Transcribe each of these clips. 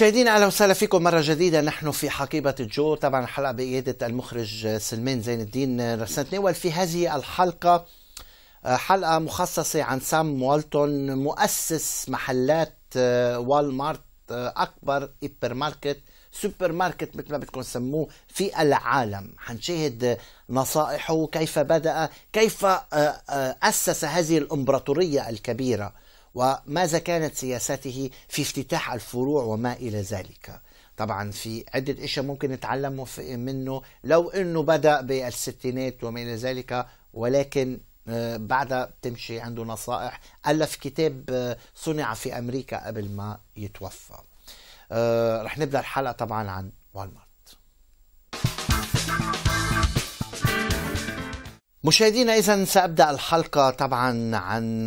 مشاهدينا اهلا وسهلا فيكم مره جديده نحن في حقيبه الجو طبعا الحلقه بقياده المخرج آه، سلمان زين الدين سنتناول آه، في هذه الحلقه آه، حلقه مخصصه عن سام والتون مؤسس محلات وال مارت اكبر هيبر ماركت سوبر ماركت مثل ما بدكم سموه في العالم حنشاهد نصائحه كيف بدا كيف اسس هذه الامبراطوريه الكبيره وماذا كانت سياسته في افتتاح الفروع وما إلى ذلك طبعا في عدة اشياء ممكن نتعلم منه لو انه بدأ بالستينات وما الى ذلك ولكن آه، بعدها بتمشي عنده نصائح ألف كتاب آه، صنع في أمريكا قبل ما يتوفى آه، رح نبدأ الحلقة طبعا عن والمارت مشاهدينا إذا سأبدأ الحلقة طبعا عن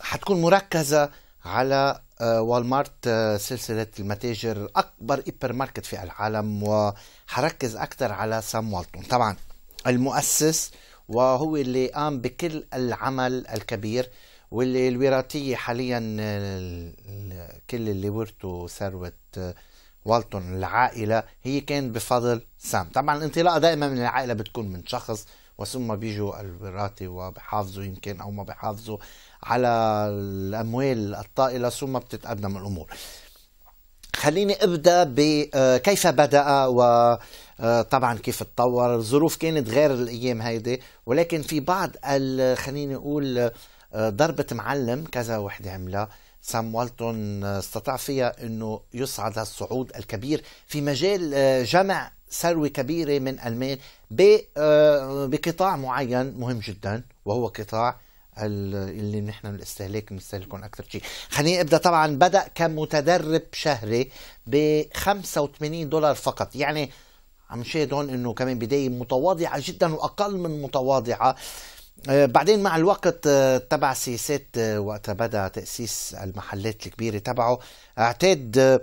حتكون مركزة على آه، والمارت آه، سلسلة المتاجر أكبر إيبر ماركت في العالم وحركز أكثر على سام والتون طبعا المؤسس وهو اللي قام بكل العمل الكبير واللي الوراثية حاليا آه، كل اللي ورثوا ثروة والتون العائلة هي كان بفضل سام طبعا الانطلاقة دائما من العائلة بتكون من شخص وثم بيجوا الوراثي وبحافظوا يمكن أو ما بحافظوا على الاموال الطائله ثم بتتقدم الامور خليني ابدا بكيف آه، بدا وطبعا آه، كيف تطور الظروف كانت غير الايام هيدي ولكن في بعض خليني اقول آه، ضربه معلم كذا وحده عملها سام والتون استطاع فيها انه يصعد الصعود الكبير في مجال جمع ثروه كبيره من المال بقطاع معين مهم جدا وهو قطاع اللي نحن الاستهلاك بنستهلكهم اكثر شيء خليني ابدا طبعا بدا كمتدرب شهري ب 85 دولار فقط يعني عم شاهد هون انه كمان بدايه متواضعه جدا واقل من متواضعه آه، بعدين مع الوقت آه، تبع سياسات آه، وقت بدا تاسيس المحلات الكبيره تبعه اعتاد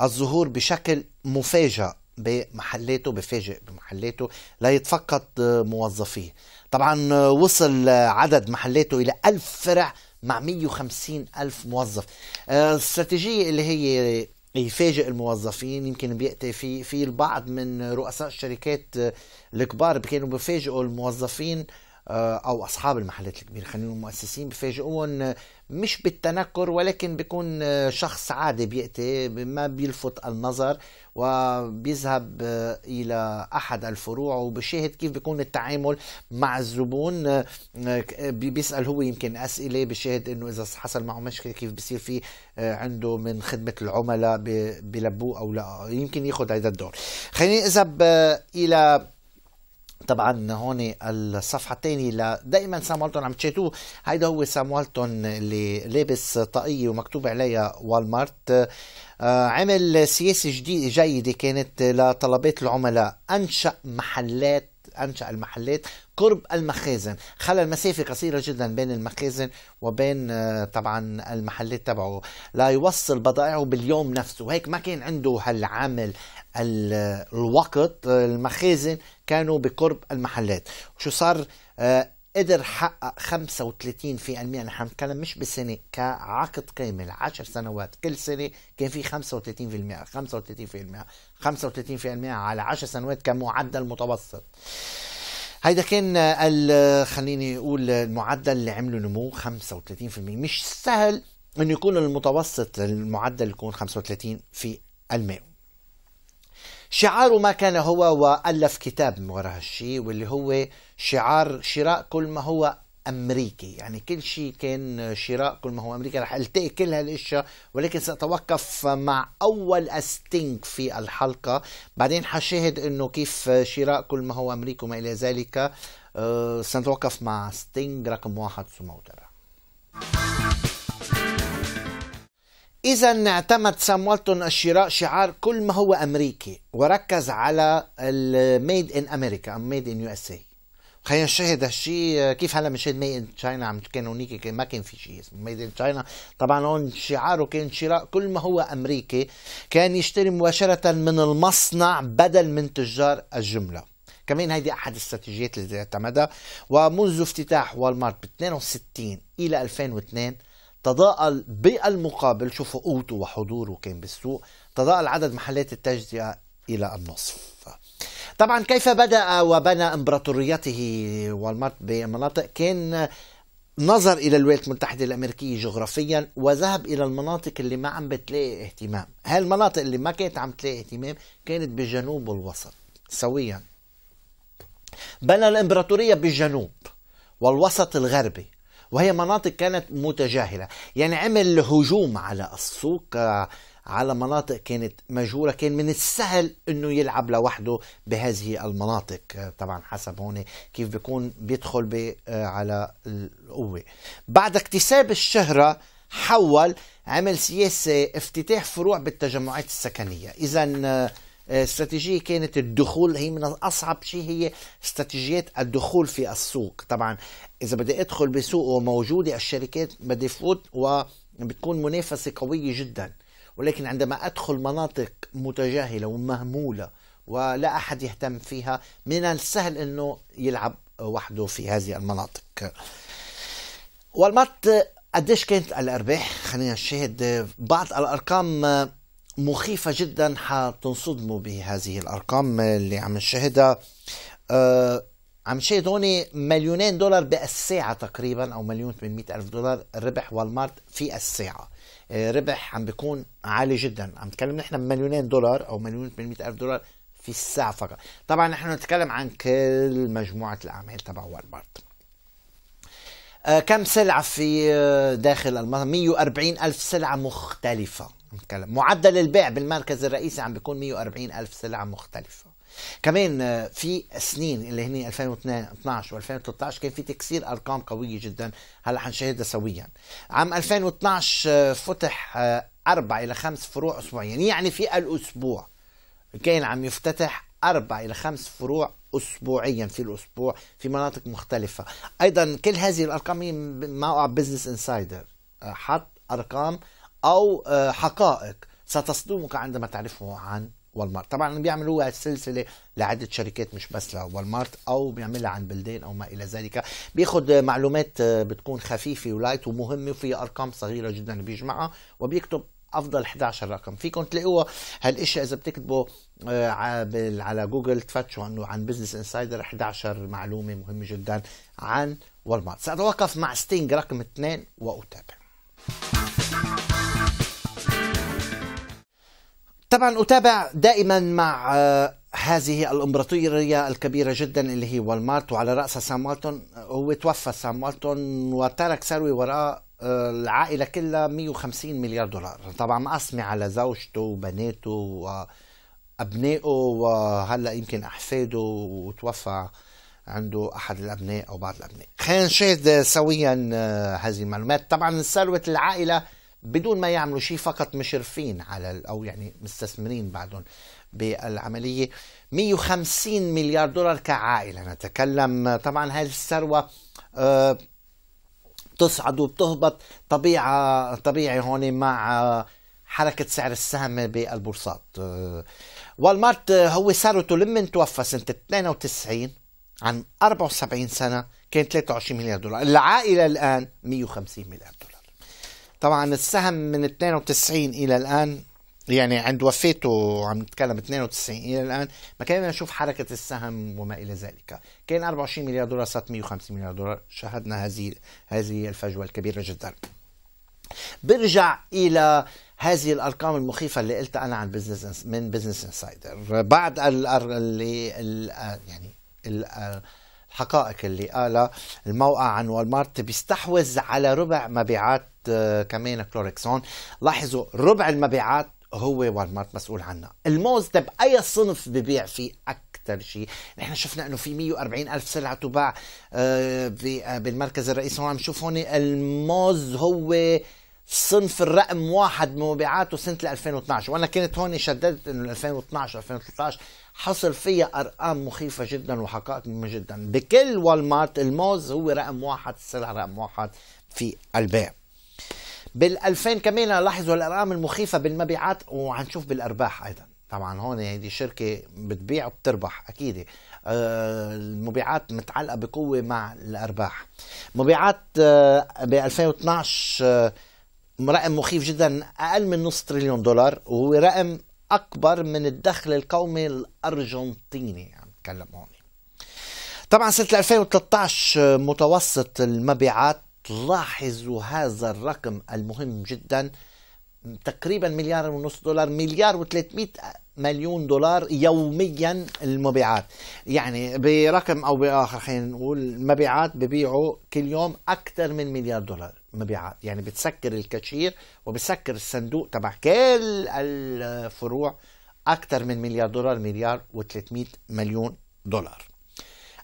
الظهور بشكل مفاجئ بمحلاته بفاجئ بمحلاته ليتفقد موظفيه طبعا وصل عدد محلاته إلى ألف فرع مع 150 ألف موظف الاستراتيجية آه، اللي هي يفاجئ الموظفين يمكن بيأتي في في البعض من رؤساء الشركات آه، الكبار كانوا بيفاجئوا الموظفين آه، او اصحاب المحلات الكبيره خلينا المؤسسين بفاجئوهم آه، مش بالتنكر ولكن بيكون آه، شخص عادي بياتي ما بيلفت النظر وبيذهب الى احد الفروع وبشاهد كيف بيكون التعامل مع الزبون بيسال هو يمكن اسئله بشاهد انه اذا حصل معه مشكله كيف بصير في عنده من خدمه العملاء بلبوه او لا يمكن ياخذ هذا الدور خليني اذهب الى طبعا هون الصفحه الثانيه دائما سام والتون عم تشاتوه هيدا هو سام والتون اللي لابس طاقيه ومكتوب عليها والمارت آه، عمل سياسه جديده جيده كانت لطلبات العملاء انشا محلات أنشأ المحلات قرب المخازن خلى المسافة قصيرة جدا بين المخازن وبين آه، طبعا المحلات تبعه ليوصل بضائعه باليوم نفسه هيك ما كان عنده هالعامل الوقت المخازن كانوا بقرب المحلات شو صار آه، قدر حقق 35 في المية نحن نتكلم مش بسنة كعقد كامل 10 سنوات كل سنة كان في 35 في المية 35 في المية 35 في المية على 10 سنوات كمعدل متوسط هيدا كان خليني اقول المعدل اللي عمله نمو 35% مش سهل انه يكون المتوسط المعدل يكون 35 في المية شعاره ما كان هو وألف كتاب من وراء هالشيء واللي هو شعار شراء كل ما هو امريكي يعني كل شيء كان شراء كل ما هو امريكي رح التقي كل هالاشياء ولكن ساتوقف مع اول أستينك في الحلقه بعدين حشاهد انه كيف شراء كل ما هو امريكي وما الى ذلك أه سنتوقف مع ستينج رقم واحد ترى إذا اعتمد سام والتون الشراء شعار كل ما هو أمريكي وركز على الميد إن أمريكا أم ميد إن يو إس إي خلينا نشاهد هالشيء كيف هلا بنشاهد ميد إن تشاينا عم كان هونيك ما كان في شيء اسمه ميد إن تشاينا طبعا هون شعاره كان شراء كل ما هو أمريكي كان يشتري مباشرة من المصنع بدل من تجار الجملة كمان هيدي احد الاستراتيجيات اللي اعتمدها ومنذ افتتاح والمارت ب 62 الى 2002 تضاءل بالمقابل شوفوا قوته وحضوره كان بالسوق تضاءل عدد محلات التجزئة إلى النصف طبعا كيف بدأ وبنى إمبراطوريته والمرت بمناطق كان نظر إلى الولايات المتحدة الأمريكية جغرافيا وذهب إلى المناطق اللي ما عم بتلاقي اهتمام هالمناطق اللي ما كانت عم تلاقي اهتمام كانت بالجنوب والوسط سويا بنى الإمبراطورية بالجنوب والوسط الغربي وهي مناطق كانت متجاهلة يعني عمل هجوم على السوق آه، على مناطق كانت مجهولة كان من السهل أنه يلعب لوحده بهذه المناطق آه، طبعا حسب هون كيف بيكون بيدخل بي آه، على القوة بعد اكتساب الشهرة حول عمل سياسة افتتاح فروع بالتجمعات السكنية إذا آه، استراتيجية كانت الدخول هي من أصعب شيء هي استراتيجيات الدخول في السوق طبعا إذا بدي أدخل بسوق وموجودة الشركات بدي فوت وبتكون منافسة قوية جدا ولكن عندما أدخل مناطق متجاهلة ومهمولة ولا أحد يهتم فيها من السهل أنه يلعب وحده في هذه المناطق والمط قديش كانت الارباح خلينا نشاهد بعض الارقام مخيفة جدا حتنصدموا بهذه الأرقام اللي عم نشاهدها أه عم نشاهد هون مليونين دولار بالساعة تقريبا أو مليون 800 ألف دولار ربح والمارت في الساعة أه، ربح عم بيكون عالي جدا عم نتكلم نحن مليونين دولار أو مليون 800 ألف دولار في الساعة فقط طبعا نحن نتكلم عن كل مجموعة الأعمال تبع والمارت أه كم سلعة في أه، داخل المصنع 140 ألف سلعة مختلفة الكلام معدل البيع بالمركز الرئيسي عم بيكون 140 ألف سلعة مختلفة كمان آه، في سنين اللي هن 2012 و2013 كان في تكسير ارقام قويه جدا هلا حنشاهدها سويا عام 2012 آه، فتح آه، اربع الى خمس فروع اسبوعيا يعني في الاسبوع كان عم يفتتح اربع الى خمس فروع اسبوعيا في الاسبوع في مناطق مختلفه ايضا كل هذه الارقام وقع بزنس انسايدر حط ارقام أو آه، حقائق ستصدمك عندما تعرفه عن والمارت طبعا بيعملوا السلسله لعده شركات مش بس لوالمارت او بيعملها عن بلدين او ما الى ذلك بياخد آه، معلومات آه، بتكون خفيفه ولايت ومهمه وفي ارقام صغيره جدا بيجمعها وبيكتب افضل 11 رقم فيكم تلاقوها هالإشي اذا بتكتبوا على جوجل تفتشوا انه عن بزنس انسايدر 11 معلومه مهمه جدا عن والمارت ساتوقف مع ستينج رقم 2 واتابع طبعا أتابع دائما مع آه، هذه الإمبراطورية الكبيرة جدا اللي هي والمارت وعلى رأسها سام والتون هو توفى سام والتون وترك ثروة وراء آه، العائلة كلها 150 مليار دولار طبعا مقسمة على زوجته وبناته وأبنائه وهلأ يمكن أحفاده وتوفى عنده احد الابناء او بعض الابناء خلينا نشاهد سويا آه، هذه المعلومات طبعا ثروه العائله بدون ما يعملوا شيء فقط مشرفين على او يعني مستثمرين بعدهم بالعمليه 150 مليار دولار كعائله نتكلم طبعا هذه الثروه بتصعد آه، وبتهبط طبيعه طبيعي هون مع آه، حركة سعر السهم بالبورصات آه، والمارت هو ثروته لما توفى سنة 92 عن 74 سنة كان 23 مليار دولار العائلة الآن 150 مليار دولار طبعا السهم من 92 الى الان يعني عند وفاته عم نتكلم 92 الى الان ما كنا نشوف حركه السهم وما الى ذلك كان 24 مليار دولار صارت 150 مليار دولار شهدنا هذه هذه الفجوه الكبيره جدا برجع الى هذه الارقام المخيفه اللي قلتها انا عن بزنس من بزنس انسايدر بعد ال يعني ال الحقائق اللي قالها الموقع عن والمارت بيستحوذ على ربع مبيعات آه، كمان كلوركسون لاحظوا ربع المبيعات هو والمارت مسؤول عنها الموز طب اي صنف ببيع فيه اكثر شيء نحن شفنا انه في 140 الف سلعه تباع آه، آه، بالمركز الرئيسي هون عم نشوف هون الموز هو صنف الرقم واحد بمبيعاته مبيعاته سنة 2012 وأنا كنت هون شددت أنه 2012 2013 حصل فيها ارقام مخيفه جدا وحقائق مهمه جدا بكل والمارت الموز هو رقم واحد السلعه رقم واحد في البيع بال 2000 كمان لاحظوا الارقام المخيفه بالمبيعات وحنشوف بالارباح ايضا طبعا هون هيدي شركه بتبيع وبتربح اكيد آه المبيعات متعلقه بقوه مع الارباح مبيعات آه ب 2012 آه رقم مخيف جدا اقل من نص تريليون دولار وهو رقم اكبر من الدخل القومي الارجنتيني عم نتكلم هون طبعا سنه 2013 متوسط المبيعات لاحظوا هذا الرقم المهم جدا تقريبا مليار ونص دولار مليار و300 مليون دولار يوميا المبيعات يعني برقم او باخر خلينا نقول المبيعات ببيعوا كل يوم اكثر من مليار دولار مبيعات يعني بتسكر الكاشير وبسكر الصندوق تبع كل الفروع اكثر من مليار دولار مليار و300 مليون دولار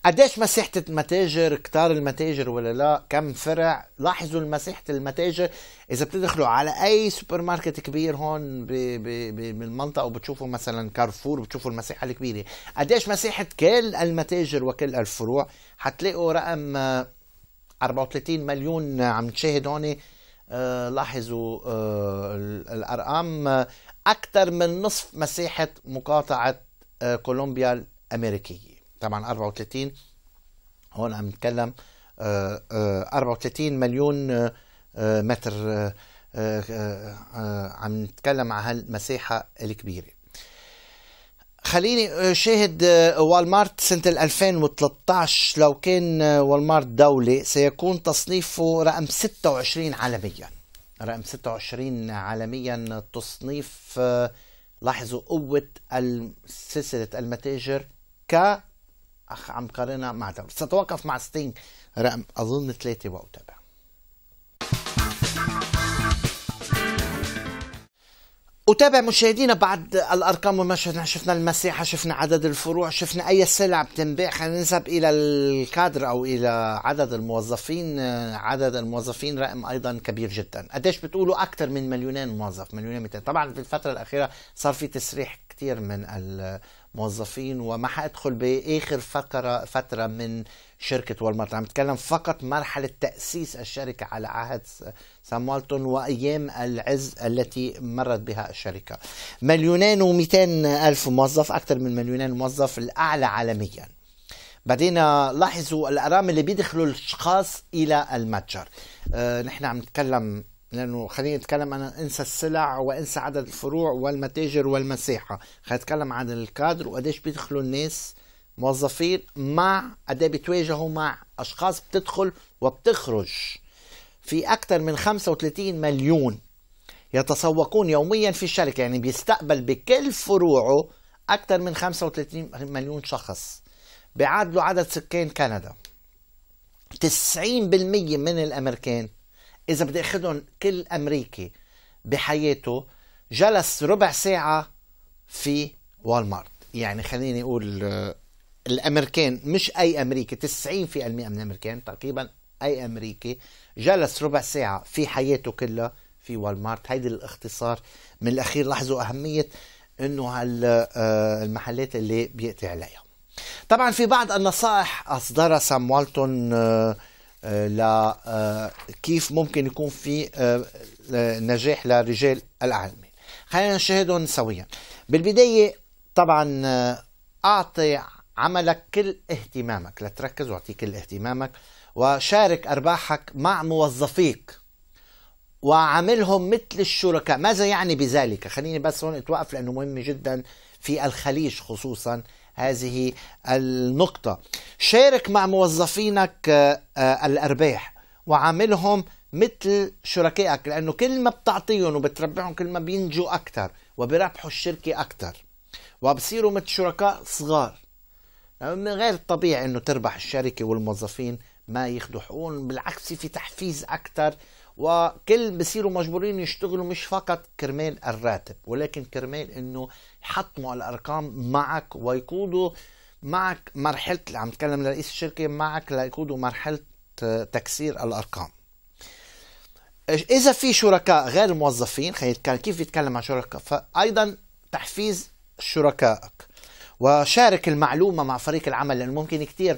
قديش مساحة المتاجر كتار المتاجر ولا لا كم فرع لاحظوا مساحة المتاجر إذا بتدخلوا على أي سوبر ماركت كبير هون بالمنطقة وبتشوفوا مثلا كارفور بتشوفوا المساحة الكبيرة قديش مساحة كل المتاجر وكل الفروع حتلاقوا رقم 34 آه، مليون عم تشاهد هون آه، لاحظوا آه، الأرقام أكثر من نصف مساحة مقاطعة كولومبيا الأمريكية طبعا 34 هون عم نتكلم 34 مليون آه، آه، متر آه، عم نتكلم على هالمساحة الكبيرة خليني شاهد والمارت سنة 2013 لو كان والمارت دولة سيكون تصنيفه رقم 26 عالميا رقم 26 عالميا تصنيف لاحظوا قوة سلسلة المتاجر ك أخ عم قارنها مع دور ستوقف مع ستينج رقم أظن ثلاثة وأتابع أتابع مشاهدينا بعد الأرقام وما شفنا شفنا المساحة شفنا عدد الفروع شفنا أي سلع بتنباع خلينا ننسب إلى الكادر أو إلى عدد الموظفين عدد الموظفين رقم أيضا كبير جدا قديش بتقولوا أكثر من مليونين موظف مليونين 200 طبعا في الفترة الأخيرة صار في تسريح كثير من موظفين وما حادخل باخر فقره فتره من شركه والمارت عم بتكلم فقط مرحله تاسيس الشركه على عهد سام وايام العز التي مرت بها الشركه مليونين و الف موظف اكثر من مليونين موظف الاعلى عالميا بعدين لاحظوا الارام اللي بيدخلوا الاشخاص الى المتجر أه نحن عم نتكلم لانه خلينا نتكلم انا انسى السلع وانسى عدد الفروع والمتاجر والمساحه خلينا نتكلم عن الكادر وقديش بيدخلوا الناس موظفين مع قد إيه بيتواجهوا مع اشخاص بتدخل وبتخرج في اكثر من 35 مليون يتسوقون يوميا في الشركه يعني بيستقبل بكل فروعه اكثر من 35 مليون شخص بيعادلوا عدد سكان كندا 90% من الامريكان إذا بدي أخذهم كل أمريكي بحياته جلس ربع ساعة في والمارت يعني خليني أقول آه، الأمريكان مش أي أمريكي 90% من الأمريكان تقريبا أي أمريكي جلس ربع ساعة في حياته كلها في والمارت هيدي الاختصار من الأخير لاحظوا أهمية انه هالمحلات آه، اللي بيقطع عليها طبعا في بعض النصائح اصدرها سام والتون آه، آه، لا آه، كيف ممكن يكون في آه، نجاح لرجال الاعمال خلينا نشاهدهم سويا بالبداية طبعا أعطي عملك كل اهتمامك لتركز واعطي كل اهتمامك وشارك أرباحك مع موظفيك وعاملهم مثل الشركاء ماذا يعني بذلك خليني بس هون اتوقف لأنه مهم جدا في الخليج خصوصا هذه النقطة شارك مع موظفينك آه، آه، الأرباح وعاملهم مثل شركائك لأنه كل ما بتعطيهم وبتربحهم كل ما بينجوا أكثر وبربحوا الشركة أكثر وبصيروا مثل شركاء صغار من غير الطبيعي أنه تربح الشركة والموظفين ما ياخذوا حقوقهم بالعكس في تحفيز أكثر وكل بصيروا مجبورين يشتغلوا مش فقط كرمال الراتب ولكن كرمال انه يحطموا الارقام معك ويقودوا معك مرحله عم تكلم لرئيس الشركه معك ليقودوا مرحله آه، تكسير الارقام اذا في شركاء غير موظفين كان كيف يتكلم عن شركاء فايضا تحفيز شركائك وشارك المعلومه مع فريق العمل لانه ممكن كثير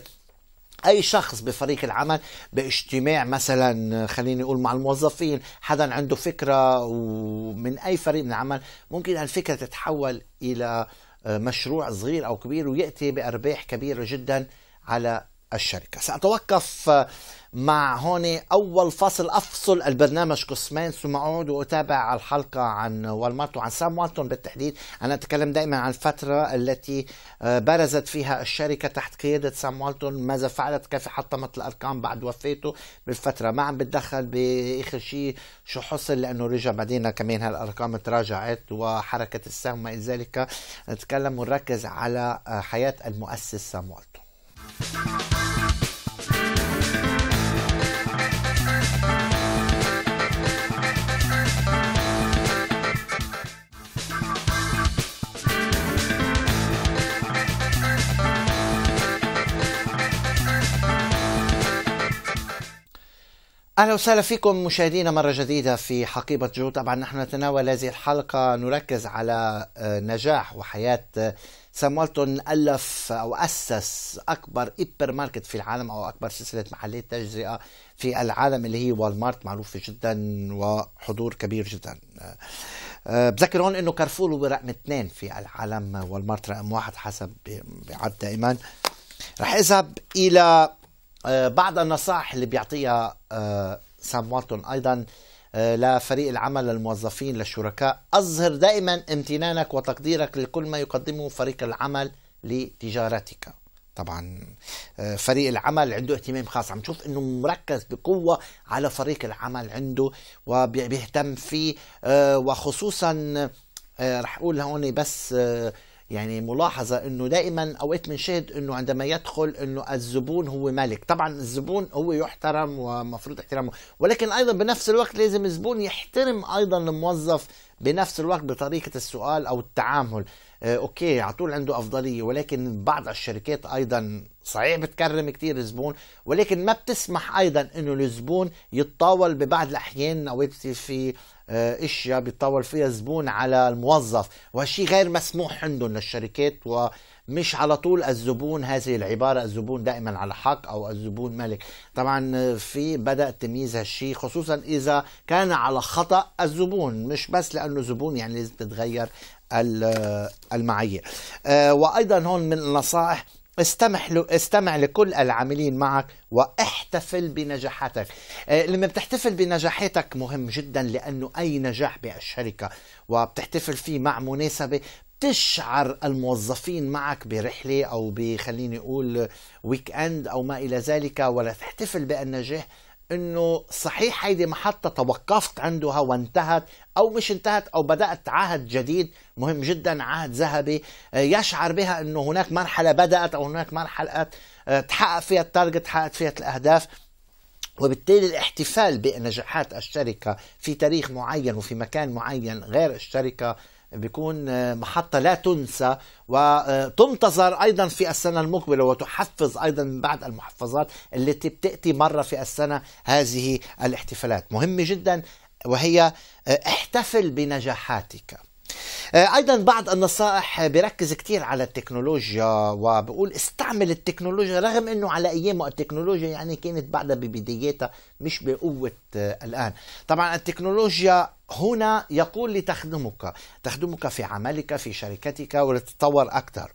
اي شخص بفريق العمل باجتماع مثلا خليني اقول مع الموظفين حدا عنده فكره ومن اي فريق من العمل ممكن هالفكره تتحول الى آه، مشروع صغير او كبير وياتي بارباح كبيره جدا على الشركة سأتوقف مع هون أول فصل أفصل البرنامج قسمين ثم أعود وأتابع الحلقة عن والمارت وعن سام والتون بالتحديد أنا أتكلم دائما عن الفترة التي آه، برزت فيها الشركة تحت قيادة سام والتون ماذا فعلت كيف حطمت الأرقام بعد وفيته بالفترة ما عم بتدخل بآخر شيء شو حصل لأنه رجع بعدين كمان هالأرقام تراجعت وحركة السهم وما إلى ذلك نتكلم ونركز على آه، حياة المؤسس سام والتون اهلا وسهلا فيكم مشاهدينا مره جديده في حقيبه جو طبعا نحن نتناول هذه الحلقه نركز على آه، نجاح وحياه آه، سام والتون ألف أو أسس أكبر إيبر ماركت في العالم أو أكبر سلسلة محلات تجزئة في العالم اللي هي والمارت معروفة جدا وحضور كبير جدا آه، بذكر هون انه كارفور هو رقم اثنين في العالم والمارت رقم واحد حسب بيعد دائما رح اذهب الى آه، بعض النصائح اللي بيعطيها آه، سام والتون ايضا آه، لفريق العمل للموظفين للشركاء أظهر دائما امتنانك وتقديرك لكل ما يقدمه فريق العمل لتجارتك طبعا آه، فريق العمل عنده اهتمام خاص عم تشوف انه مركز بقوة على فريق العمل عنده وبيهتم فيه آه، وخصوصا رح اقول هون بس يعني ملاحظة انه دائما اوقات بنشاهد انه عندما يدخل انه الزبون هو ملك طبعا الزبون هو يحترم ومفروض احترامه ولكن ايضا بنفس الوقت لازم الزبون يحترم ايضا الموظف بنفس الوقت بطريقة السؤال او التعامل آه اوكي على طول عنده افضلية ولكن بعض الشركات ايضا صحيح بتكرم كتير الزبون ولكن ما بتسمح ايضا انه الزبون يتطاول ببعض الاحيان اوقات في آه، اشياء بيتطور فيها زبون على الموظف وهالشيء غير مسموح عندهم للشركات ومش على طول الزبون هذه العبارة الزبون دائما على حق أو الزبون ملك طبعا في بدأ تمييز هالشي خصوصا إذا كان على خطأ الزبون مش بس لأنه زبون يعني لازم تتغير المعايير آه، وأيضا هون من النصائح استمع استمع لكل العاملين معك واحتفل بنجاحاتك آه، لما بتحتفل بنجاحاتك مهم جدا لانه اي نجاح بالشركه وبتحتفل فيه مع مناسبه تشعر الموظفين معك برحله او بخليني اقول ويك اند او ما الى ذلك ولا تحتفل بالنجاح انه صحيح هيدي محطة توقفت عندها وانتهت او مش انتهت او بدأت عهد جديد مهم جدا عهد ذهبي آه، يشعر بها انه هناك مرحلة بدأت او هناك مرحلة آه، تحقق فيها التارجت تحقق فيها الاهداف وبالتالي الاحتفال بنجاحات الشركة في تاريخ معين وفي مكان معين غير الشركة بيكون آه، محطة لا تنسى وتنتظر آه، أيضا في السنة المقبلة وتحفز أيضا بعد المحفظات التي بتأتي مرة في السنة هذه الاحتفالات مهمة جدا وهي آه، احتفل بنجاحاتك ايضا بعض النصائح بركز كثير على التكنولوجيا وبقول استعمل التكنولوجيا رغم انه على ايامه التكنولوجيا يعني كانت بعدها ببداياتها مش بقوه الان طبعا التكنولوجيا هنا يقول لتخدمك تخدمك في عملك في شركتك ولتتطور أكثر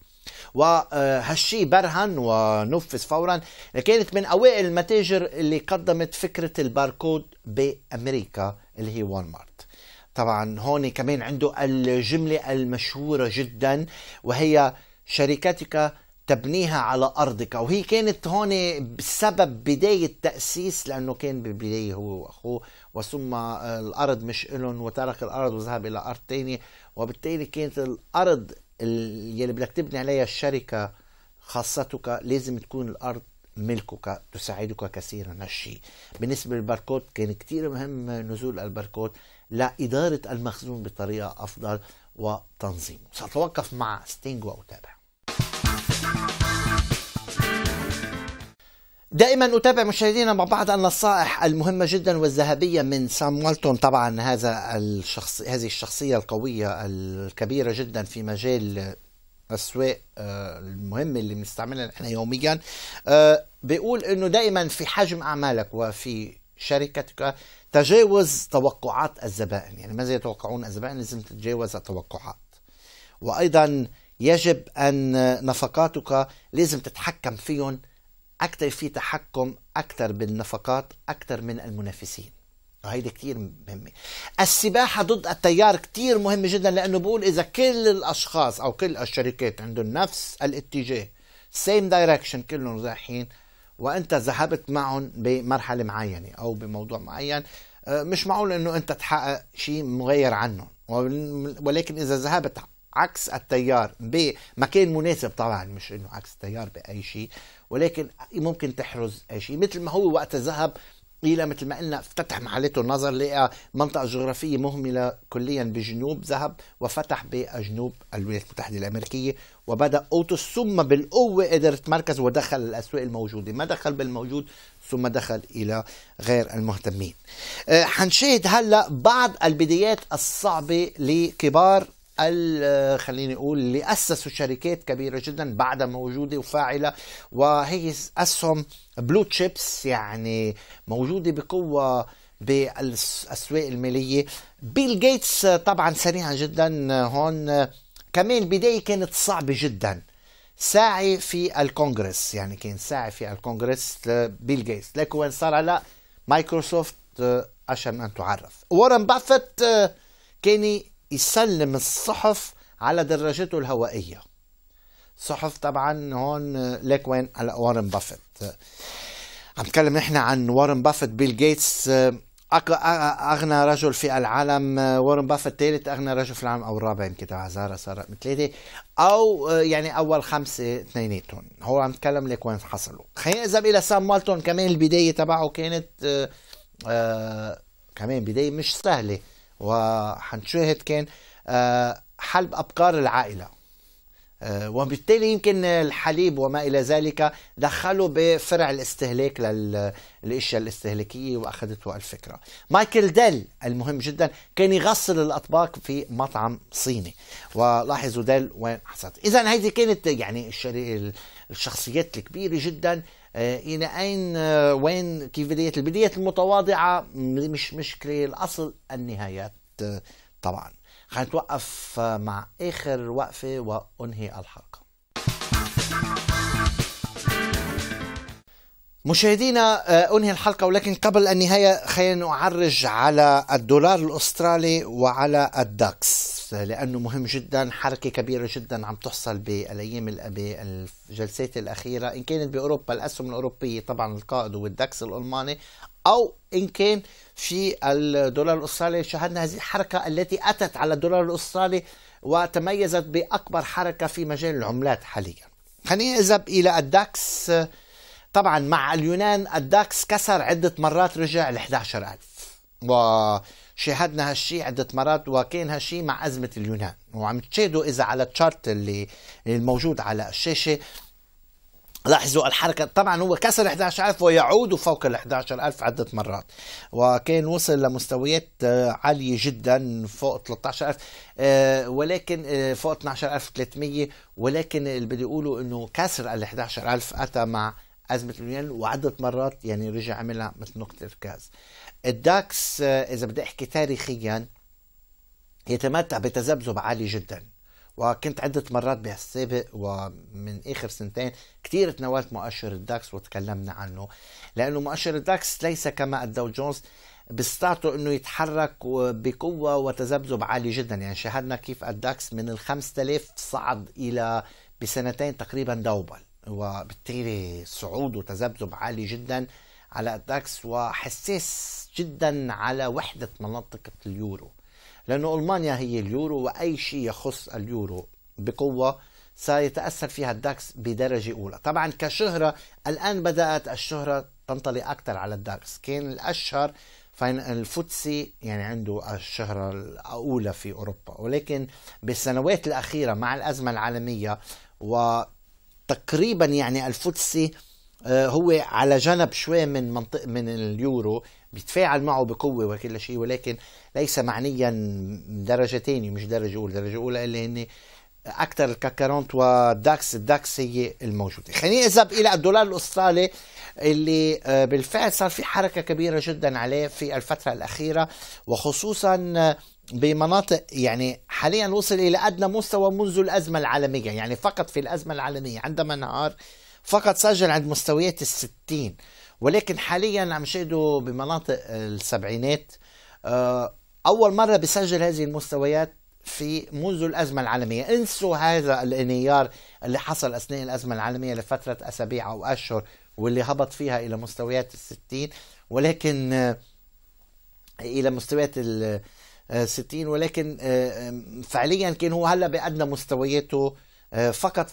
وهالشي برهن ونفذ فورا كانت من أوائل المتاجر اللي قدمت فكرة الباركود بأمريكا اللي هي والمارت طبعا هون كمان عنده الجملة المشهورة جدا وهي شركتك تبنيها على ارضك وهي كانت هون سبب بدايه تاسيس لانه كان بالبدايه هو واخوه وثم الارض مش لهم وترك الارض وذهب الى ارض ثانيه وبالتالي كانت الارض يلي بدك تبني عليها الشركه خاصتك لازم تكون الارض ملكك تساعدك كثيرا هالشيء بالنسبة للباركود كان كتير مهم نزول الباركود لإدارة المخزون بطريقة أفضل وتنظيمه سأتوقف مع ستينج وتابعه دائما اتابع مشاهدينا مع بعض النصائح المهمه جدا والذهبيه من سام والتون طبعا هذا الشخص هذه الشخصيه القويه الكبيره جدا في مجال الاسواق المهمه آه، اللي بنستعملها نحن يوميا آه، بيقول انه دائما في حجم اعمالك وفي شركتك تجاوز توقعات الزبائن يعني ماذا يتوقعون الزبائن لازم تتجاوز التوقعات وايضا يجب ان نفقاتك لازم تتحكم فيهم أكثر في تحكم أكثر بالنفقات أكثر من المنافسين وهيدي كثير مهمة السباحة ضد التيار كثير مهمة جدا لأنه بقول إذا كل الأشخاص أو كل الشركات عندهم نفس الاتجاه same direction كلهم رايحين وأنت ذهبت معهم بمرحلة معينة أو بموضوع معين آه، مش معقول أنه أنت تحقق شيء مغير عنهم ولكن إذا ذهبت عكس التيار بمكان مناسب طبعا مش انه عكس التيار باي شيء ولكن ممكن تحرز اي شيء مثل ما هو وقت ذهب الى مثل ما قلنا افتتح محلاته النظر لقى منطقه جغرافيه مهمله كليا بجنوب ذهب وفتح بجنوب الولايات المتحده الامريكيه وبدا اوتو ثم بالقوه قدر مركز ودخل الاسواق الموجوده ما دخل بالموجود ثم دخل الى غير المهتمين آه، حنشاهد هلا بعض البدايات الصعبه لكبار خليني اقول اللي اسسوا شركات كبيره جدا بعدها موجوده وفاعله وهي اسهم بلو تشيبس يعني موجوده بقوه بالاسواق الماليه بيل جيتس طبعا سريعا جدا هون كمان بدايه كانت صعبه جدا ساعي في الكونغرس يعني كان ساعي في الكونغرس بيل جيتس لكن وين صار هلا مايكروسوفت آه، عشان من ان تعرف وارن بافت آه، كان يسلم الصحف على دراجته الهوائيه صحف طبعا هون لك وين على وارن بافيت عم نتكلم نحن عن وارن بافيت بيل جيتس اغنى رجل في العالم وارن بافيت ثالث اغنى رجل في العالم او الرابع يمكن تبع زارا صار رقم ثلاثه او يعني اول خمسه اثنيناتهم هو عم نتكلم لك وين حصلوا خلينا نذهب الى سام والتون كمان البدايه تبعه كانت آه آه كمان بدايه مش سهله وحنشاهد كان آه، حلب أبقار العائلة آه، وبالتالي يمكن الحليب وما إلى ذلك دخلوا بفرع الاستهلاك للأشياء الاستهلاكية وأخذته الفكرة مايكل ديل المهم جدا كان يغسل الأطباق في مطعم صيني ولاحظوا ديل وين حصلت إذا هذه كانت يعني الشخصيات الكبيرة جدا آه، الى اين آه، وين كيف بديت البدايه المتواضعه مش مشكله الاصل النهايات آه، طبعا خلينا نتوقف مع اخر وقفه وانهي الحلقه مشاهدينا انهي الحلقه ولكن قبل النهايه خلينا نعرج على الدولار الاسترالي وعلى الداكس لانه مهم جدا حركه كبيره جدا عم تحصل بالايام بالجلسات الاخيره ان كانت باوروبا الاسهم الاوروبيه طبعا القائد هو الدكس الالماني او ان كان في الدولار الاسترالي شاهدنا هذه الحركه التي اتت على الدولار الاسترالي وتميزت باكبر حركه في مجال العملات حاليا. خلينا نذهب الى الداكس طبعا مع اليونان الداكس كسر عده مرات رجع ل 11000 وشاهدنا هالشيء عدة مرات وكان هالشيء مع أزمة اليونان وعم تشاهدوا إذا على التشارت اللي الموجود على الشاشة لاحظوا الحركة طبعا هو كسر 11000 ويعود فوق ال 11000 عدة مرات وكان وصل لمستويات آه، عالية جدا فوق 13000 آه، ولكن آه، فوق 12300 ولكن اللي بدي اقوله انه كسر ال 11000 اتى مع ازمه الين وعده مرات يعني رجع عملها مثل نقطه اركاز الداكس آه، اذا بدي احكي تاريخيا يتمتع بتذبذب عالي جدا وكنت عدة مرات بهالسابق ومن آخر سنتين كثير تناولت مؤشر الداكس وتكلمنا عنه لأنه مؤشر الداكس ليس كما الدو جونز بيستطيعوا انه يتحرك بقوه وتذبذب عالي جدا يعني شاهدنا كيف الداكس من ال 5000 صعد الى بسنتين تقريبا دوبل وبالتالي صعود وتذبذب عالي جدا على الداكس وحساس جدا على وحدة مناطق اليورو لأنه ألمانيا هي اليورو وأي شيء يخص اليورو بقوة سيتأثر فيها الداكس بدرجة أولى طبعا كشهرة الآن بدأت الشهرة تنطلي أكثر على الداكس كان الأشهر فين الفوتسي يعني عنده الشهرة الأولى في أوروبا ولكن بالسنوات الأخيرة مع الأزمة العالمية و تقريبا يعني الفوتسي آه، هو على جنب شوي من منطق من اليورو بيتفاعل معه بقوة وكل شيء ولكن ليس معنيا درجة ثانية مش درجة أولى درجة أولى اللي هن أكثر الكاكارونت والداكس الداكس هي الموجودة خليني أذهب إلى الدولار الأسترالي اللي آه، بالفعل صار في حركة كبيرة جدا عليه في الفترة الأخيرة وخصوصا آه، بمناطق يعني حاليا وصل الى ادنى مستوى منذ الازمه العالميه يعني فقط في الازمه العالميه عندما انهار فقط سجل عند مستويات الستين ولكن حاليا عم شهدوا بمناطق السبعينات آه، اول مره بسجل هذه المستويات في منذ الأزمة العالمية انسوا هذا الانهيار اللي حصل أثناء الأزمة العالمية لفترة أسابيع أو أشهر واللي هبط فيها إلى مستويات الستين ولكن آه، إلى مستويات ال 60 آه، ولكن آه، فعليا كان هو هلا بادنى مستوياته آه، فقط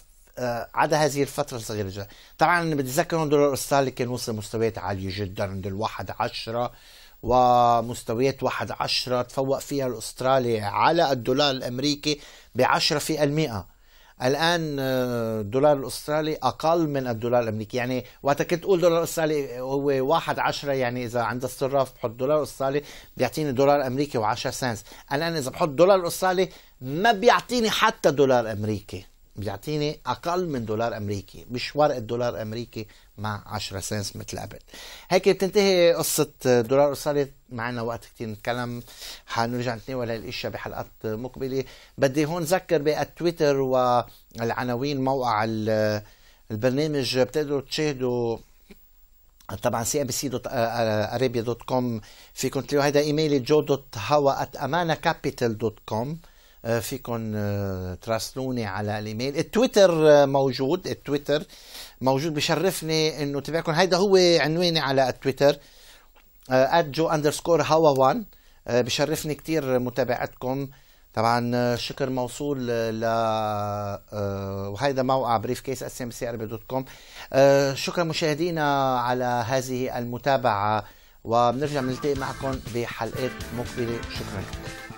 عدا هذه الفترة الصغيرة جدا طبعا بدي انه دولار أسترالي كان وصل مستويات عالية جدا عند الواحد عشرة ومستويات واحد عشرة تفوق فيها الأسترالي على الدولار الأمريكي بعشرة في المئة الان الدولار آه، الاسترالي اقل من الدولار الامريكي يعني وقت كنت اقول دولار استرالي هو واحد عشرة يعني اذا عند الصراف بحط دولار استرالي بيعطيني دولار امريكي و10 سنس الان اذا بحط دولار استرالي ما بيعطيني حتى دولار امريكي بيعطيني اقل من دولار امريكي مش ورق الدولار امريكي مع 10 سنت مثل قبل هيك بتنتهي قصه دولار استرالي معنا وقت كتير نتكلم حنرجع نتناول هالاشياء بحلقات مقبله بدي هون ذكر بالتويتر والعناوين موقع البرنامج بتقدروا تشاهدوا طبعا سي ام بي سي دوت ارابيا دوت كوم فيكم تلاقوا هيدا ايميلي جو دوت هوا ات امانا كابيتال دوت كوم آه، فيكم آه، تراسلوني على الايميل التويتر آه، موجود التويتر موجود بشرفني انه تبعكم هيدا هو عنواني على التويتر @جو اندرسكور هوا 1 بشرفني كثير متابعتكم طبعا شكر موصول ل وهيدا موقع بريف كيس اس ام سي دوت كوم شكرا مشاهدينا على هذه المتابعه وبنرجع بنلتقي معكم بحلقات مقبله شكرا لكم